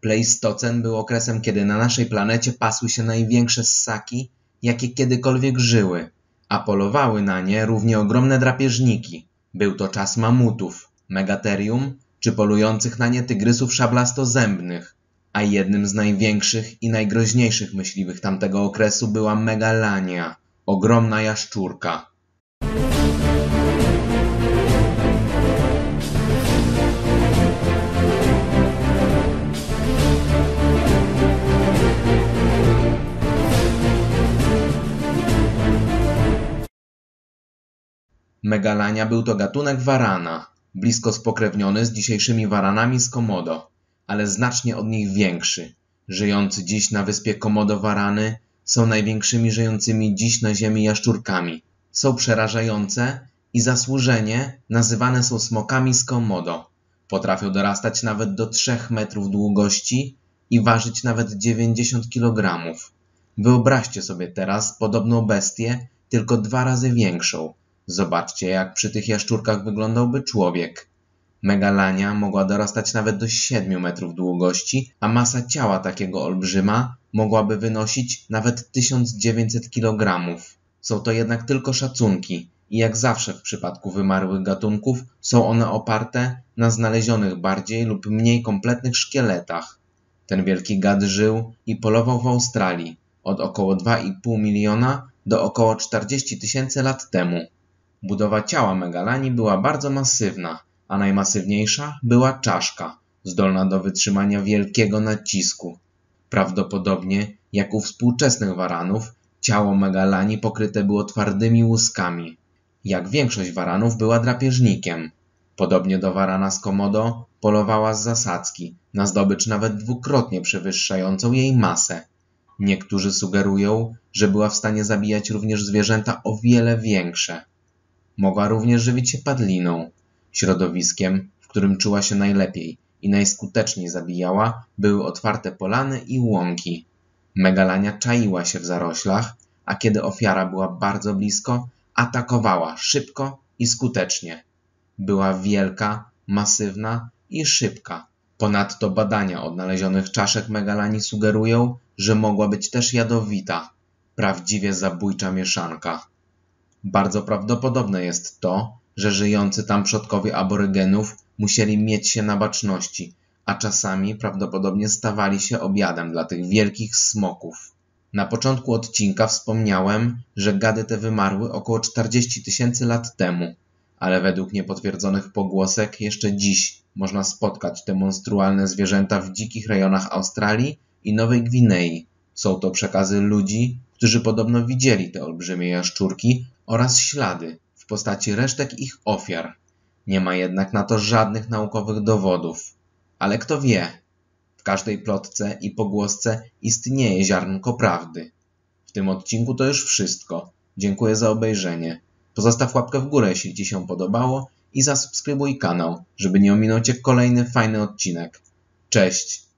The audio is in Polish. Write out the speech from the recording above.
Pleistocen był okresem, kiedy na naszej planecie pasły się największe ssaki, jakie kiedykolwiek żyły, a polowały na nie równie ogromne drapieżniki. Był to czas mamutów, megaterium czy polujących na nie tygrysów szablastozębnych, a jednym z największych i najgroźniejszych myśliwych tamtego okresu była megalania, ogromna jaszczurka. Megalania był to gatunek warana, blisko spokrewniony z dzisiejszymi waranami z Komodo, ale znacznie od nich większy. Żyjący dziś na wyspie Komodo warany są największymi żyjącymi dziś na Ziemi jaszczurkami. Są przerażające i zasłużenie nazywane są smokami z Komodo. Potrafią dorastać nawet do 3 metrów długości i ważyć nawet 90 kg. Wyobraźcie sobie teraz podobną bestię, tylko dwa razy większą. Zobaczcie, jak przy tych jaszczurkach wyglądałby człowiek. Megalania mogła dorastać nawet do 7 metrów długości, a masa ciała takiego olbrzyma mogłaby wynosić nawet 1900 kg. Są to jednak tylko szacunki i jak zawsze w przypadku wymarłych gatunków są one oparte na znalezionych bardziej lub mniej kompletnych szkieletach. Ten wielki gad żył i polował w Australii od około 2,5 miliona do około 40 tysięcy lat temu. Budowa ciała Megalani była bardzo masywna, a najmasywniejsza była czaszka, zdolna do wytrzymania wielkiego nacisku. Prawdopodobnie, jak u współczesnych waranów, ciało Megalani pokryte było twardymi łuskami. Jak większość waranów była drapieżnikiem. Podobnie do warana z Komodo polowała z zasadzki, na zdobycz nawet dwukrotnie przewyższającą jej masę. Niektórzy sugerują, że była w stanie zabijać również zwierzęta o wiele większe. Mogła również żywić się padliną. Środowiskiem, w którym czuła się najlepiej i najskuteczniej zabijała, były otwarte polany i łąki. Megalania czaiła się w zaroślach, a kiedy ofiara była bardzo blisko, atakowała szybko i skutecznie. Była wielka, masywna i szybka. Ponadto badania odnalezionych czaszek megalani sugerują, że mogła być też jadowita, prawdziwie zabójcza mieszanka. Bardzo prawdopodobne jest to, że żyjący tam przodkowie aborygenów musieli mieć się na baczności, a czasami prawdopodobnie stawali się obiadem dla tych wielkich smoków. Na początku odcinka wspomniałem, że gady te wymarły około 40 tysięcy lat temu, ale według niepotwierdzonych pogłosek jeszcze dziś można spotkać te monstrualne zwierzęta w dzikich rejonach Australii i Nowej Gwinei. Są to przekazy ludzi, którzy podobno widzieli te olbrzymie jaszczurki oraz ślady w postaci resztek ich ofiar. Nie ma jednak na to żadnych naukowych dowodów. Ale kto wie, w każdej plotce i pogłosce istnieje ziarnko prawdy. W tym odcinku to już wszystko. Dziękuję za obejrzenie. Pozostaw łapkę w górę, jeśli Ci się podobało i zasubskrybuj kanał, żeby nie ominął Cię kolejny fajny odcinek. Cześć!